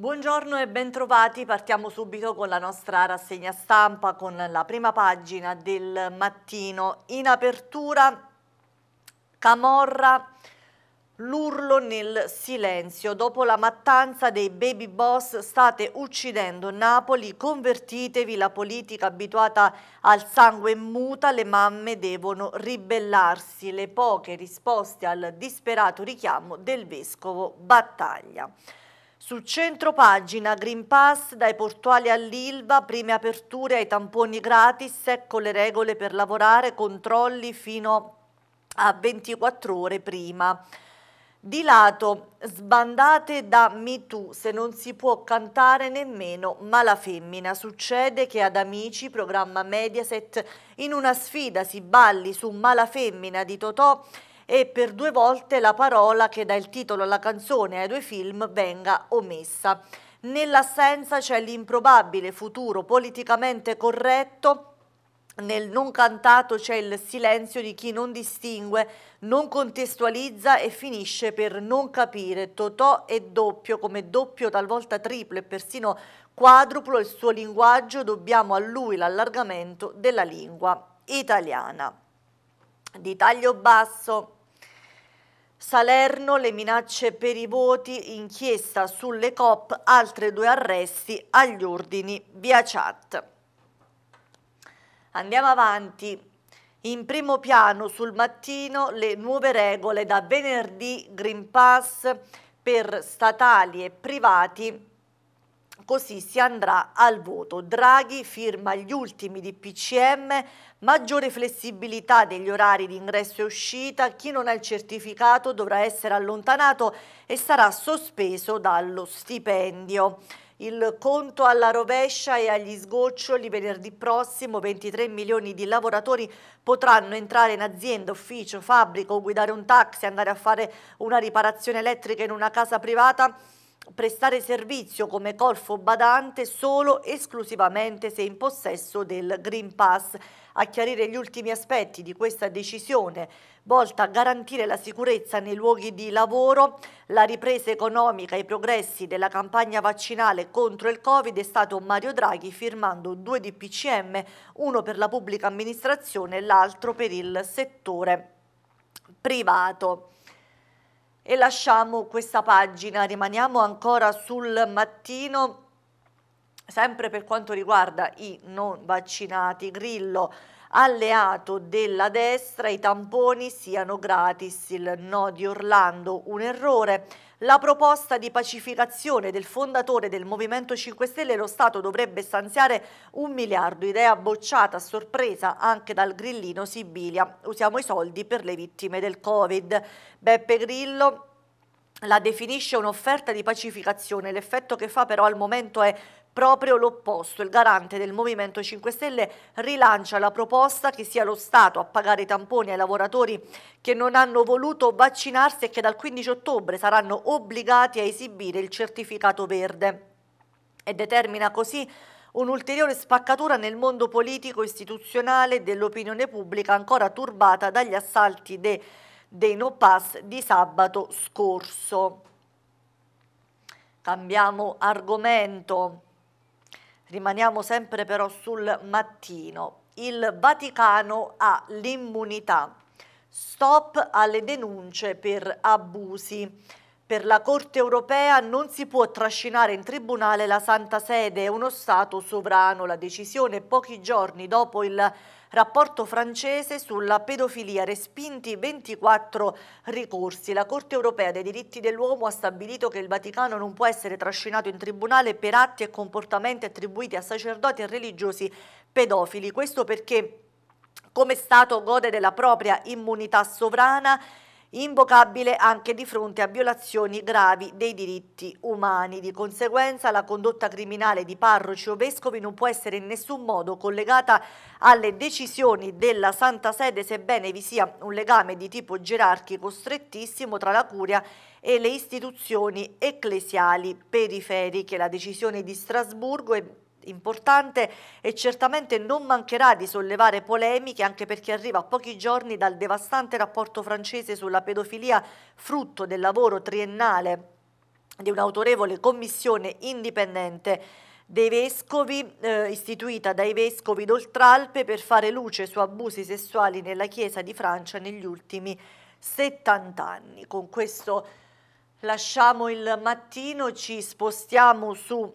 Buongiorno e bentrovati, partiamo subito con la nostra rassegna stampa con la prima pagina del mattino. In apertura Camorra, l'urlo nel silenzio. Dopo la mattanza dei baby boss state uccidendo Napoli, convertitevi, la politica abituata al sangue muta, le mamme devono ribellarsi. Le poche risposte al disperato richiamo del vescovo Battaglia. Sul centro pagina Green Pass dai portuali all'Ilva, prime aperture ai tamponi gratis, ecco le regole per lavorare, controlli fino a 24 ore prima. Di lato, sbandate da MeToo, se non si può cantare nemmeno Mala Femmina. Succede che ad Amici, programma Mediaset, in una sfida si balli su Malafemmina di Totò e per due volte la parola che dà il titolo alla canzone e ai due film venga omessa. Nell'assenza c'è l'improbabile futuro politicamente corretto nel non cantato c'è il silenzio di chi non distingue, non contestualizza e finisce per non capire. Totò è doppio, come doppio talvolta triplo e persino quadruplo il suo linguaggio, dobbiamo a lui l'allargamento della lingua italiana. Di taglio basso Salerno, le minacce per i voti, inchiesta sulle COP, altre due arresti agli ordini via chat. Andiamo avanti. In primo piano sul mattino le nuove regole da venerdì Green Pass per statali e privati così si andrà al voto. Draghi firma gli ultimi di PCM, maggiore flessibilità degli orari di ingresso e uscita, chi non ha il certificato dovrà essere allontanato e sarà sospeso dallo stipendio. Il conto alla rovescia e agli sgoccioli venerdì prossimo 23 milioni di lavoratori potranno entrare in azienda, ufficio, fabbrica guidare un taxi, andare a fare una riparazione elettrica in una casa privata prestare servizio come colfo badante solo esclusivamente se in possesso del Green Pass. A chiarire gli ultimi aspetti di questa decisione volta a garantire la sicurezza nei luoghi di lavoro, la ripresa economica e i progressi della campagna vaccinale contro il Covid è stato Mario Draghi firmando due DPCM, uno per la pubblica amministrazione e l'altro per il settore privato e lasciamo questa pagina, rimaniamo ancora sul mattino sempre per quanto riguarda i non vaccinati. Grillo alleato della destra, i tamponi siano gratis, il no di Orlando, un errore. La proposta di pacificazione del fondatore del Movimento 5 Stelle lo Stato dovrebbe stanziare un miliardo, idea bocciata a sorpresa anche dal grillino Sibilia. Usiamo i soldi per le vittime del Covid. Beppe Grillo la definisce un'offerta di pacificazione, l'effetto che fa però al momento è proprio l'opposto. Il garante del Movimento 5 Stelle rilancia la proposta che sia lo Stato a pagare i tamponi ai lavoratori che non hanno voluto vaccinarsi e che dal 15 ottobre saranno obbligati a esibire il certificato verde e determina così un'ulteriore spaccatura nel mondo politico istituzionale dell'opinione pubblica ancora turbata dagli assalti dei dei no pass di sabato scorso. Cambiamo argomento, rimaniamo sempre però sul mattino. Il Vaticano ha l'immunità. Stop alle denunce per abusi. Per la Corte europea non si può trascinare in tribunale la Santa Sede, è uno Stato sovrano. La decisione pochi giorni dopo il rapporto francese sulla pedofilia, respinti 24 ricorsi. La Corte europea dei diritti dell'uomo ha stabilito che il Vaticano non può essere trascinato in tribunale per atti e comportamenti attribuiti a sacerdoti e religiosi pedofili. Questo perché come Stato gode della propria immunità sovrana invocabile anche di fronte a violazioni gravi dei diritti umani. Di conseguenza la condotta criminale di parroci o vescovi non può essere in nessun modo collegata alle decisioni della Santa Sede, sebbene vi sia un legame di tipo gerarchico strettissimo tra la curia e le istituzioni ecclesiali periferiche. La decisione di Strasburgo è importante e certamente non mancherà di sollevare polemiche anche perché arriva a pochi giorni dal devastante rapporto francese sulla pedofilia frutto del lavoro triennale di un'autorevole commissione indipendente dei vescovi, eh, istituita dai vescovi d'Oltralpe per fare luce su abusi sessuali nella Chiesa di Francia negli ultimi 70 anni. Con questo lasciamo il mattino, ci spostiamo su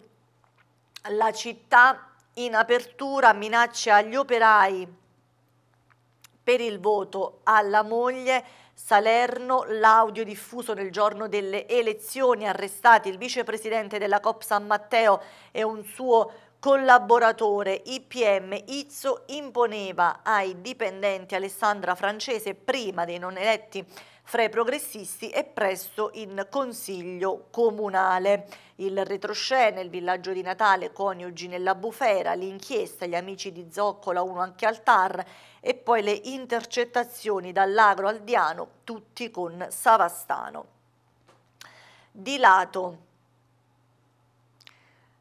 la città in apertura minaccia agli operai per il voto alla moglie Salerno, l'audio diffuso nel giorno delle elezioni, arrestati il vicepresidente della COP San Matteo e un suo collaboratore IPM Izzo imponeva ai dipendenti Alessandra Francese prima dei non eletti fra i progressisti e presto in Consiglio Comunale. Il retroscena, il villaggio di Natale, coniugi nella bufera, l'inchiesta, gli amici di Zoccola, uno anche al TAR e poi le intercettazioni dall'agro al Diano, tutti con Savastano. Di lato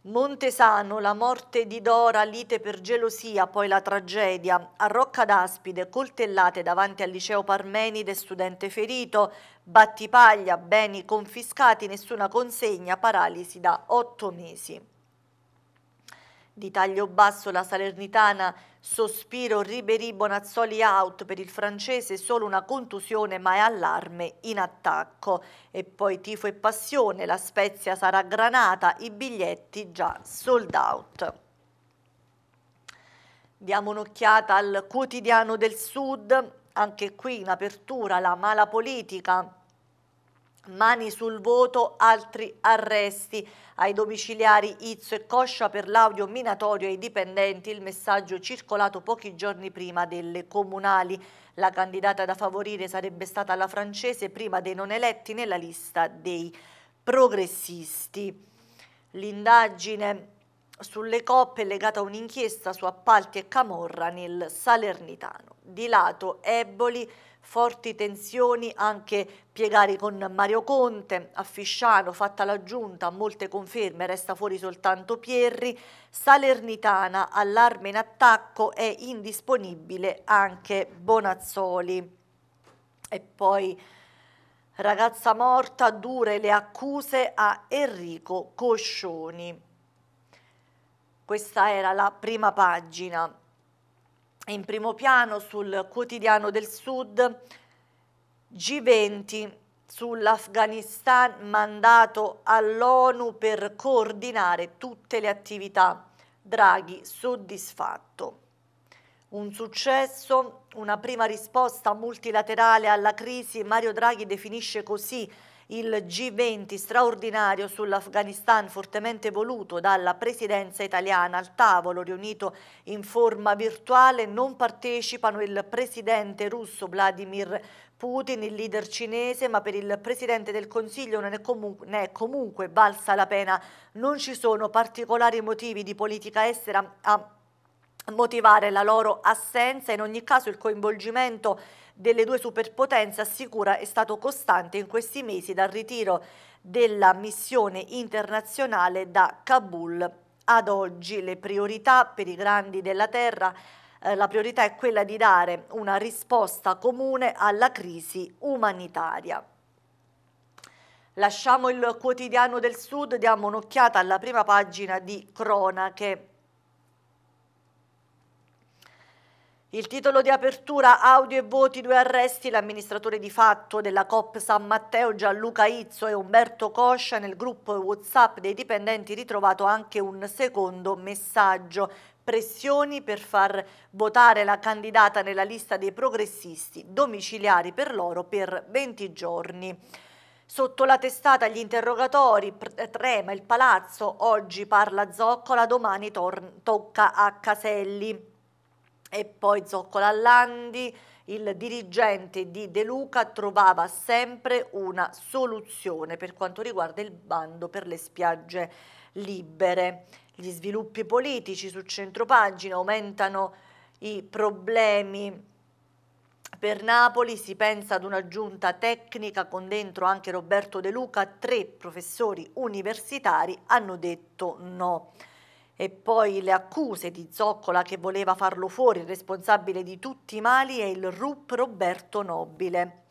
Montesano, la morte di Dora, lite per gelosia, poi la tragedia. A Rocca d'Aspide, coltellate davanti al liceo Parmenide, studente ferito. Battipaglia, beni confiscati, nessuna consegna, paralisi da otto mesi. Di taglio basso la Salernitana, sospiro Riberi Bonazzoli out per il francese, solo una contusione ma è allarme in attacco. E poi tifo e passione, la Spezia sarà granata, i biglietti già sold out. Diamo un'occhiata al quotidiano del Sud, anche qui in apertura la mala politica Mani sul voto, altri arresti. Ai domiciliari Izzo e Coscia per l'audio minatorio ai dipendenti, il messaggio circolato pochi giorni prima delle comunali. La candidata da favorire sarebbe stata la francese prima dei non eletti nella lista dei progressisti. L'indagine sulle coppe legata a un'inchiesta su appalti e camorra nel Salernitano. Di lato Eboli, forti tensioni anche piegari con Mario Conte, a Fisciano fatta la giunta, molte conferme, resta fuori soltanto Pierri, Salernitana, allarme in attacco, è indisponibile anche Bonazzoli. E poi ragazza morta, dure le accuse a Enrico Coscioni. Questa era la prima pagina. In primo piano sul quotidiano del Sud G20 sull'Afghanistan mandato all'ONU per coordinare tutte le attività. Draghi soddisfatto. Un successo, una prima risposta multilaterale alla crisi, Mario Draghi definisce così il G20 straordinario sull'Afghanistan fortemente voluto dalla presidenza italiana al tavolo riunito in forma virtuale non partecipano il presidente russo Vladimir Putin, il leader cinese, ma per il Presidente del Consiglio non è, comu è comunque valsa la pena. Non ci sono particolari motivi di politica estera a motivare la loro assenza. In ogni caso il coinvolgimento delle due superpotenze assicura è stato costante in questi mesi dal ritiro della missione internazionale da Kabul. Ad oggi le priorità per i grandi della terra eh, la priorità è quella di dare una risposta comune alla crisi umanitaria. Lasciamo il quotidiano del Sud, diamo un'occhiata alla prima pagina di cronache Il titolo di apertura audio e voti due arresti, l'amministratore di fatto della COP San Matteo Gianluca Izzo e Umberto Coscia nel gruppo Whatsapp dei dipendenti ritrovato anche un secondo messaggio pressioni per far votare la candidata nella lista dei progressisti domiciliari per loro per 20 giorni. Sotto la testata gli interrogatori, trema il palazzo, oggi parla Zoccola, domani tocca a Caselli. E poi Zoccola Landi, il dirigente di De Luca trovava sempre una soluzione per quanto riguarda il bando per le spiagge libere. Gli sviluppi politici su centropagina aumentano i problemi per Napoli si pensa ad una giunta tecnica con dentro anche Roberto De Luca, tre professori universitari hanno detto no. E poi le accuse di Zoccola che voleva farlo fuori, il responsabile di tutti i mali e il RUP Roberto Nobile.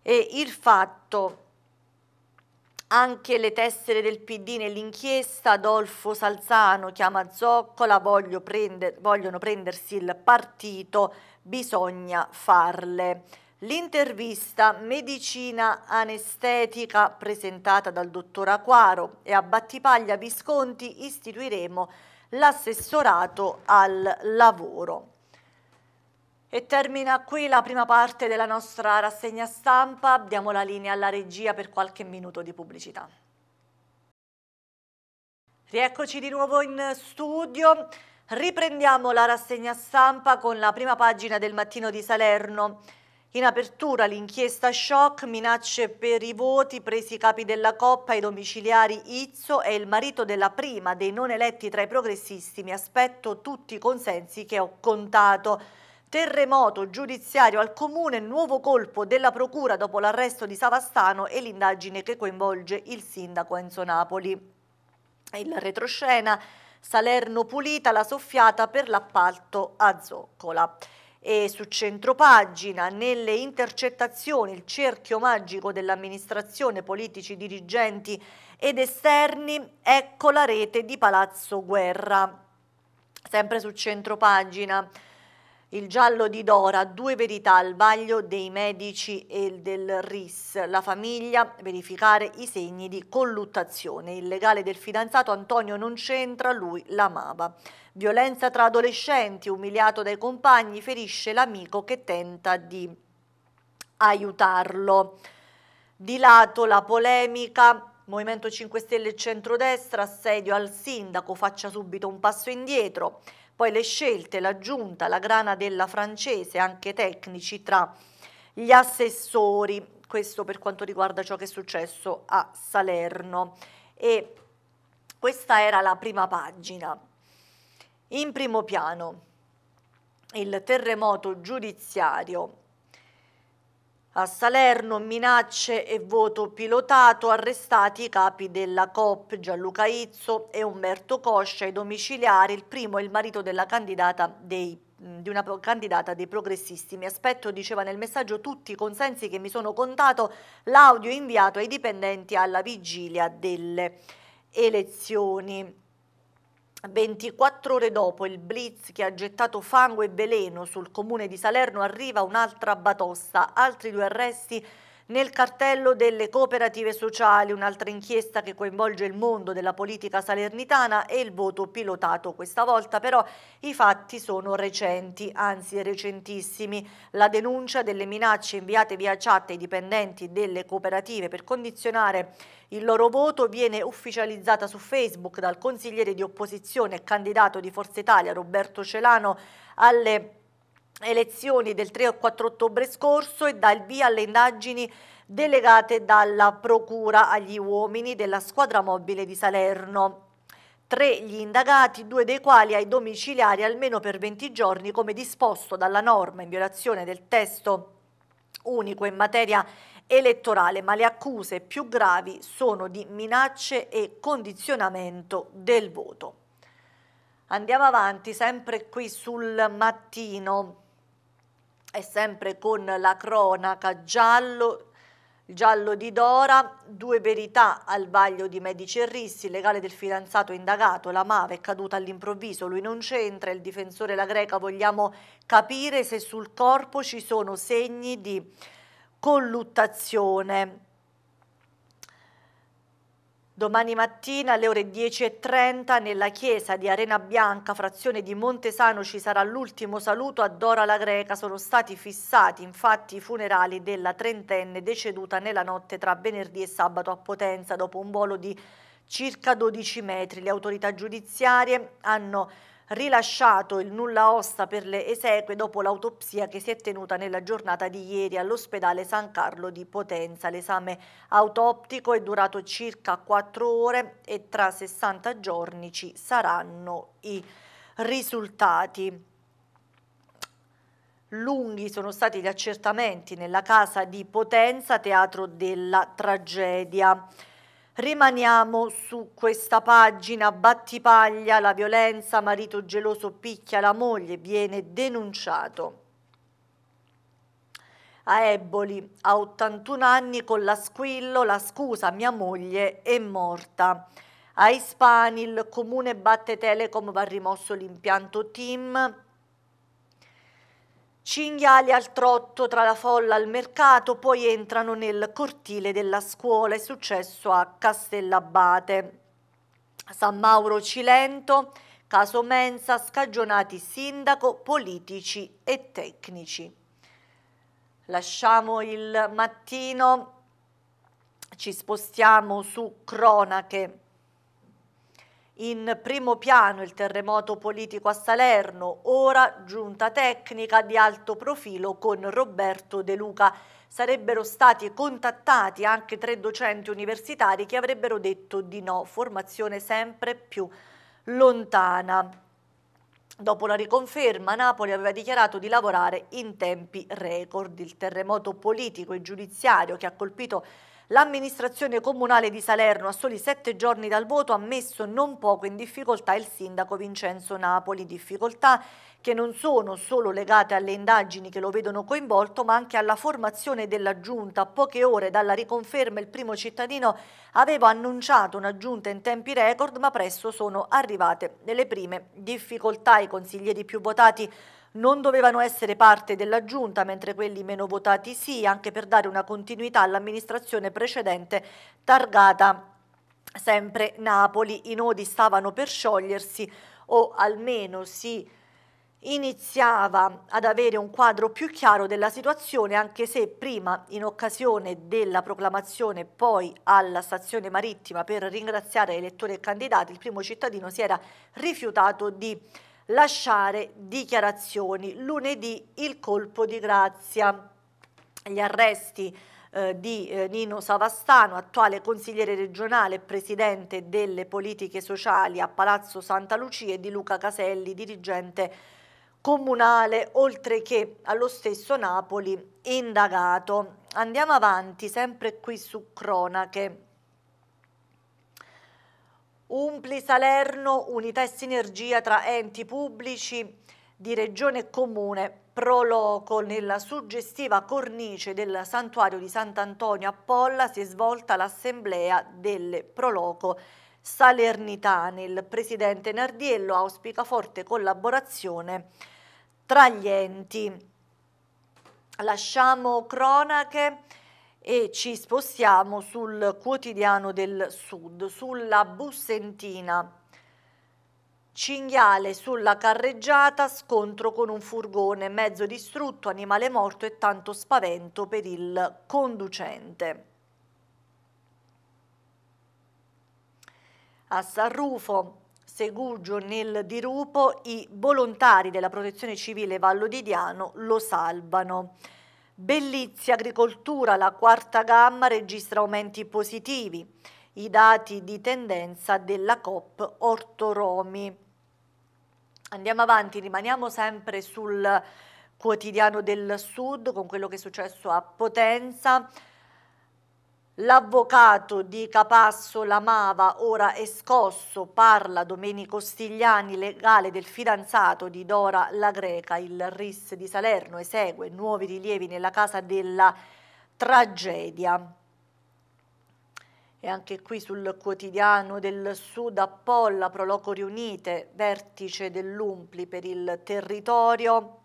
E il fatto anche le tessere del PD nell'inchiesta, Adolfo Salzano chiama Zoccola, prender, vogliono prendersi il partito, bisogna farle. L'intervista Medicina anestetica presentata dal dottor Aquaro e a Battipaglia Visconti istituiremo l'assessorato al lavoro. E termina qui la prima parte della nostra rassegna stampa, diamo la linea alla regia per qualche minuto di pubblicità. Rieccoci di nuovo in studio, riprendiamo la rassegna stampa con la prima pagina del mattino di Salerno. In apertura l'inchiesta shock, minacce per i voti, presi i capi della Coppa, i domiciliari Izzo e il marito della prima dei non eletti tra i progressisti. Mi aspetto tutti i consensi che ho contato. Terremoto giudiziario al comune, nuovo colpo della procura dopo l'arresto di Savastano e l'indagine che coinvolge il sindaco Enzo Napoli. Il retroscena Salerno pulita la soffiata per l'appalto a Zoccola e su centropagina nelle intercettazioni il cerchio magico dell'amministrazione, politici, dirigenti ed esterni, ecco la rete di Palazzo Guerra. Sempre su centropagina il giallo di Dora, due verità al vaglio dei medici e del RIS. La famiglia verificare i segni di colluttazione. Il legale del fidanzato Antonio non c'entra, lui l'amava. Violenza tra adolescenti, umiliato dai compagni, ferisce l'amico che tenta di aiutarlo. Di lato la polemica Movimento 5 Stelle e centrodestra, assedio al sindaco, faccia subito un passo indietro poi le scelte, l'aggiunta, la grana della francese, anche tecnici tra gli assessori, questo per quanto riguarda ciò che è successo a Salerno. E questa era la prima pagina. In primo piano il terremoto giudiziario a Salerno minacce e voto pilotato, arrestati i capi della COP Gianluca Izzo e Umberto Coscia, i domiciliari, il primo e il marito della candidata dei di una candidata dei progressisti. Mi aspetto, diceva nel messaggio, tutti i consensi che mi sono contato, l'audio inviato ai dipendenti alla vigilia delle elezioni. 24 ore dopo il blitz che ha gettato fango e veleno sul comune di Salerno arriva un'altra batossa, altri due arresti nel cartello delle cooperative sociali, un'altra inchiesta che coinvolge il mondo della politica salernitana e il voto pilotato. Questa volta però i fatti sono recenti, anzi recentissimi. La denuncia delle minacce inviate via chat ai dipendenti delle cooperative per condizionare il loro voto viene ufficializzata su Facebook dal consigliere di opposizione e candidato di Forza Italia Roberto Celano alle elezioni del 3 o 4 ottobre scorso e dà il via alle indagini delegate dalla Procura agli uomini della squadra mobile di Salerno. Tre gli indagati, due dei quali ai domiciliari almeno per 20 giorni, come disposto dalla norma in violazione del testo unico in materia elettorale, ma le accuse più gravi sono di minacce e condizionamento del voto. Andiamo avanti sempre qui sul mattino è sempre con la cronaca giallo giallo di Dora, due verità al vaglio di Medici e Rissi, il legale del fidanzato indagato, la Mave è caduta all'improvviso, lui non c'entra, il difensore la greca, vogliamo capire se sul corpo ci sono segni di colluttazione. Domani mattina alle ore 10.30 nella chiesa di Arena Bianca, frazione di Montesano, ci sarà l'ultimo saluto a Dora la Greca. Sono stati fissati infatti i funerali della trentenne deceduta nella notte tra venerdì e sabato a Potenza dopo un volo di circa 12 metri. Le autorità giudiziarie hanno rilasciato il nulla osta per le esequie dopo l'autopsia che si è tenuta nella giornata di ieri all'ospedale San Carlo di Potenza. L'esame autoptico è durato circa 4 ore e tra 60 giorni ci saranno i risultati. Lunghi sono stati gli accertamenti nella casa di Potenza, teatro della tragedia. Rimaniamo su questa pagina, battipaglia, la violenza, marito geloso picchia la moglie, viene denunciato. A Eboli, a 81 anni, con la squillo, la scusa, mia moglie è morta. A Ispani, il comune batte Telecom, va rimosso l'impianto Team, Cinghiali al trotto tra la folla al mercato, poi entrano nel cortile della scuola, è successo a Castellabate. San Mauro Cilento, caso Mensa, scagionati sindaco, politici e tecnici. Lasciamo il mattino, ci spostiamo su cronache in primo piano il terremoto politico a Salerno, ora giunta tecnica di alto profilo con Roberto De Luca. Sarebbero stati contattati anche tre docenti universitari che avrebbero detto di no, formazione sempre più lontana. Dopo la riconferma, Napoli aveva dichiarato di lavorare in tempi record. Il terremoto politico e giudiziario che ha colpito L'amministrazione comunale di Salerno a soli sette giorni dal voto ha messo non poco in difficoltà il sindaco Vincenzo Napoli, difficoltà che non sono solo legate alle indagini che lo vedono coinvolto, ma anche alla formazione della giunta. A poche ore dalla riconferma il primo cittadino aveva annunciato una giunta in tempi record, ma presto sono arrivate le prime difficoltà. I consiglieri più votati non dovevano essere parte della giunta, mentre quelli meno votati sì, anche per dare una continuità all'amministrazione precedente targata sempre Napoli. I nodi stavano per sciogliersi o almeno si iniziava ad avere un quadro più chiaro della situazione anche se prima in occasione della proclamazione poi alla stazione marittima per ringraziare elettori e candidati il primo cittadino si era rifiutato di lasciare dichiarazioni lunedì il colpo di grazia gli arresti eh, di eh, Nino Savastano, attuale consigliere regionale e presidente delle politiche sociali a Palazzo Santa Lucia e di Luca Caselli, dirigente comunale, oltre che allo stesso Napoli indagato. Andiamo avanti, sempre qui su cronache. Umpli Salerno, unità e sinergia tra enti pubblici di regione e comune, proloco nella suggestiva cornice del santuario di Sant'Antonio a Polla si è svolta l'assemblea delle proloco salernitane. Il presidente Nardiello auspica forte collaborazione tra gli enti. Lasciamo cronache e ci spostiamo sul quotidiano del sud, sulla Bussentina. Cinghiale sulla carreggiata, scontro con un furgone, mezzo distrutto, animale morto e tanto spavento per il conducente. A San Rufo, Segugio nel dirupo, i volontari della protezione civile Vallo di Diano lo salvano. Bellizia Agricoltura, la quarta gamma, registra aumenti positivi. I dati di tendenza della COP Ortoromi. Andiamo avanti, rimaniamo sempre sul quotidiano del Sud con quello che è successo a Potenza. L'avvocato di Capasso Lamava, ora è scosso, parla Domenico Stigliani, legale del fidanzato di Dora La Greca. Il RIS di Salerno esegue nuovi rilievi nella casa della tragedia. E anche qui sul quotidiano del Sud Appolla, Proloco Riunite, vertice dell'Umpli per il territorio.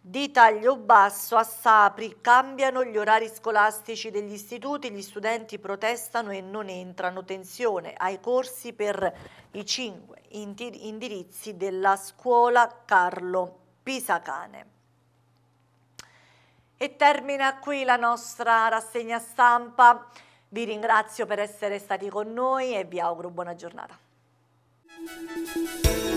Di taglio basso a Sapri cambiano gli orari scolastici degli istituti, gli studenti protestano e non entrano. Tensione ai corsi per i cinque indirizzi della scuola Carlo Pisacane. E termina qui la nostra rassegna stampa. Vi ringrazio per essere stati con noi e vi auguro buona giornata.